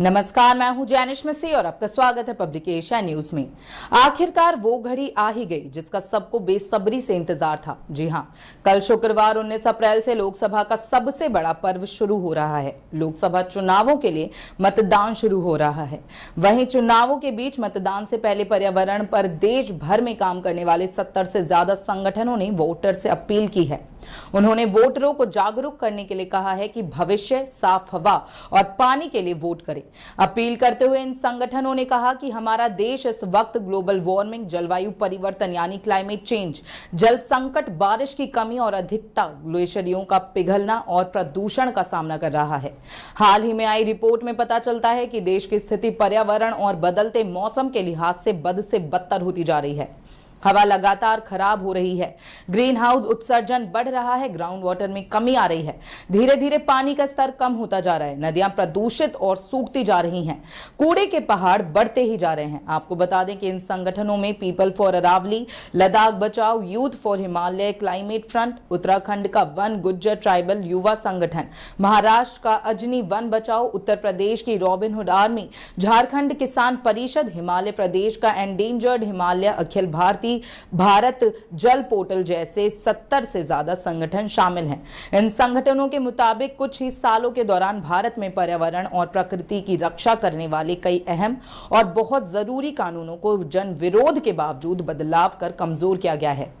नमस्कार मैं हूं जैनिश मिसी और आपका स्वागत है पब्लिक एशिया न्यूज में आखिरकार वो घड़ी आ ही गई जिसका सबको बेसब्री से इंतजार था जी हां कल शुक्रवार 19 अप्रैल से लोकसभा का सबसे बड़ा पर्व शुरू हो रहा है लोकसभा चुनावों के लिए मतदान शुरू हो रहा है वहीं चुनावों के बीच मतदान से पहले पर्यावरण पर देश भर में काम करने वाले सत्तर से ज्यादा संगठनों ने वोटर से अपील की है उन्होंने वोटरों को जागरूक करने के लिए कहा है कि भविष्य साफ हवा और पानी के लिए वोट करें अपील करते हुए इन संगठनों ने कहा कि हमारा देश इस वक्त ग्लोबल वार्मिंग जलवायु परिवर्तन यानी क्लाइमेट चेंज जल संकट बारिश की कमी और अधिकता ग्लेशियरों का पिघलना और प्रदूषण का सामना कर रहा है हाल ही में आई रिपोर्ट में पता चलता है कि देश की स्थिति पर्यावरण और बदलते मौसम के लिहाज से बद से बदतर होती जा रही है हवा लगातार खराब हो रही है ग्रीन हाउस उत्सर्जन बढ़ रहा है ग्राउंड वाटर में कमी आ रही है धीरे धीरे पानी का स्तर कम होता जा रहा है नदियां प्रदूषित और सूखती जा रही हैं कूड़े के पहाड़ बढ़ते ही जा रहे हैं आपको बता दें कि इन संगठनों में पीपल फॉर अरावली लद्दाख बचाओ youth for Himalaya climate front Uttarakhand का वन गुज्जर ट्राइबल युवा संगठन महाराष्ट्र का अजनी वन बचाओ उत्तर प्रदेश की रॉबिनहुड आर्मी झारखंड किसान परिषद हिमालय प्रदेश का एंडेंजर्ड हिमालय अखिल भारतीय साथी भारत जल पोर्टल जैसे 70 से ज़्यादा संगठन शामिल हैं इन संगठनों के मुताबिक कुछ ही सालों के दौरान भारत में पर्यावरण और प्रकृति की रक्षा करने वाले कई अहम और बहुत ज़रूरी कानूनों को जन विरोध के बावजूद बदलाव कर कमज़ोर किया गया है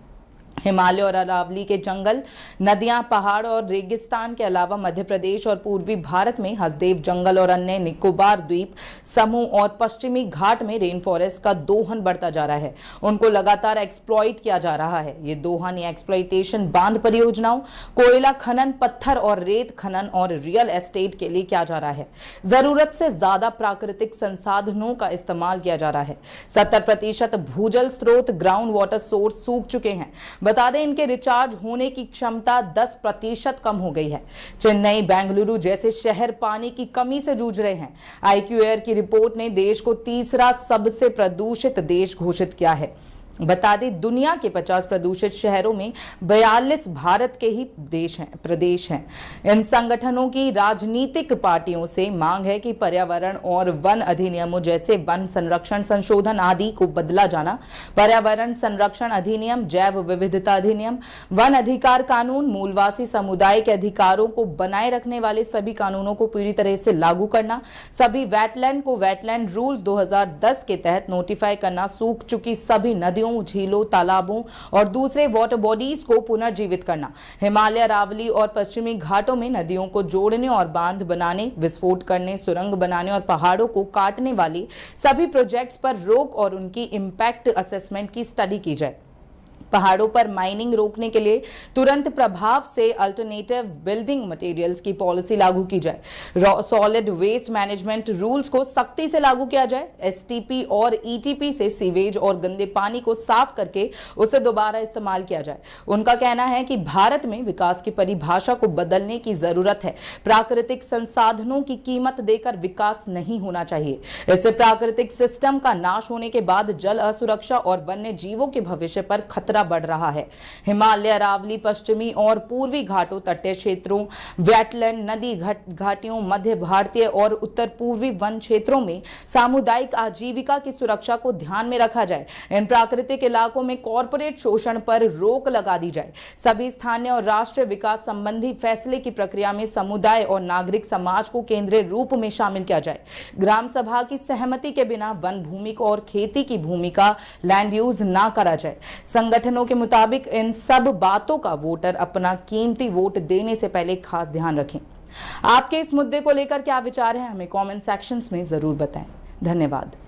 हिमालय और अरावली के जंगल नदियां पहाड़ और रेगिस्तान के अलावा मध्य प्रदेश और पूर्वी भारत में हसदेव जंगल और अन्य निकोबार द्वीप समूह और पश्चिमी घाट में रेन फॉरेस्ट का दोहन बढ़ता जा रहा है उनको लगातार एक्सप्लॉइट किया जा रहा है ये दोहन या एक्सप्लॉइटेशन बांध परियोजनाओं कोयला खनन पत्थर और रेत खनन और रियल एस्टेट के लिए किया जा रहा है जरूरत से ज्यादा प्राकृतिक संसाधनों का इस्तेमाल किया जा रहा है सत्तर प्रतिशत भूजल स्रोत ग्राउंड वाटर सोर्स सूख चुके हैं बता दें इनके रिचार्ज होने की क्षमता 10 प्रतिशत कम हो गई है चेन्नई बेंगलुरु जैसे शहर पानी की कमी से जूझ रहे हैं आईक्यू एयर की रिपोर्ट ने देश को तीसरा सबसे प्रदूषित देश घोषित किया है बता दें दुनिया के 50 प्रदूषित शहरों में 42 भारत के ही देश हैं प्रदेश हैं इन संगठनों की राजनीतिक पार्टियों से मांग है कि पर्यावरण और वन अधिनियमों जैसे वन संरक्षण संशोधन आदि को बदला जाना पर्यावरण संरक्षण अधिनियम जैव विविधता अधिनियम वन अधिकार कानून मूलवासी समुदाय के अधिकारों को बनाए रखने वाले सभी कानूनों को पूरी तरह से लागू करना सभी वेटलैंड को वेटलैंड रूल दो के तहत नोटिफाई करना सूख चुकी सभी नदियों नदियों झीलों तालाबों और दूसरे वाटर बॉडीज को पुनर्जीवित करना हिमालय रावली और पश्चिमी घाटों में नदियों को जोड़ने और बांध बनाने विस्फोट करने सुरंग बनाने और पहाड़ों को काटने वाले सभी प्रोजेक्ट्स पर रोक और उनकी इम्पैक्ट असेसमेंट की स्टडी की जाए पहाड़ों पर माइनिंग रोकने के लिए तुरंत प्रभाव से अल्टरनेटिव बिल्डिंग मटेरियल्स की पॉलिसी लागू की जाए सॉलिड वेस्ट मैनेजमेंट रूल्स को सख्ती से लागू किया जाए एसटीपी और ईटीपी e से सीवेज और गंदे पानी को साफ करके उसे दोबारा इस्तेमाल किया जाए उनका कहना है कि भारत में विकास की परिभाषा को बदलने की जरूरत है प्राकृतिक संसाधनों की कीमत देकर विकास नहीं होना चाहिए इससे प्राकृतिक सिस्टम का नाश होने के बाद जल असुरक्षा और वन्य जीवों के भविष्य पर खतरा खतरा बढ़ रहा है हिमालय अरावली पश्चिमी और पूर्वी घाटों तटीय क्षेत्रों वेटलैंड नदी घाट घाटियों मध्य भारतीय और उत्तर पूर्वी वन क्षेत्रों में सामुदायिक आजीविका की सुरक्षा को ध्यान में रखा जाए इन प्राकृतिक इलाकों में कॉरपोरेट शोषण पर रोक लगा दी जाए सभी स्थानीय और राष्ट्रीय विकास संबंधी फैसले की प्रक्रिया में समुदाय और नागरिक समाज को केंद्रीय रूप में शामिल किया जाए ग्राम सभा की सहमति के बिना वन भूमि को और खेती की भूमि का लैंड यूज ना करा जाए संगठन संगठनों के मुताबिक इन सब बातों का वोटर अपना कीमती वोट देने से पहले खास ध्यान रखें आपके इस मुद्दे को लेकर क्या विचार हैं हमें कमेंट सेक्शंस में ज़रूर बताएं धन्यवाद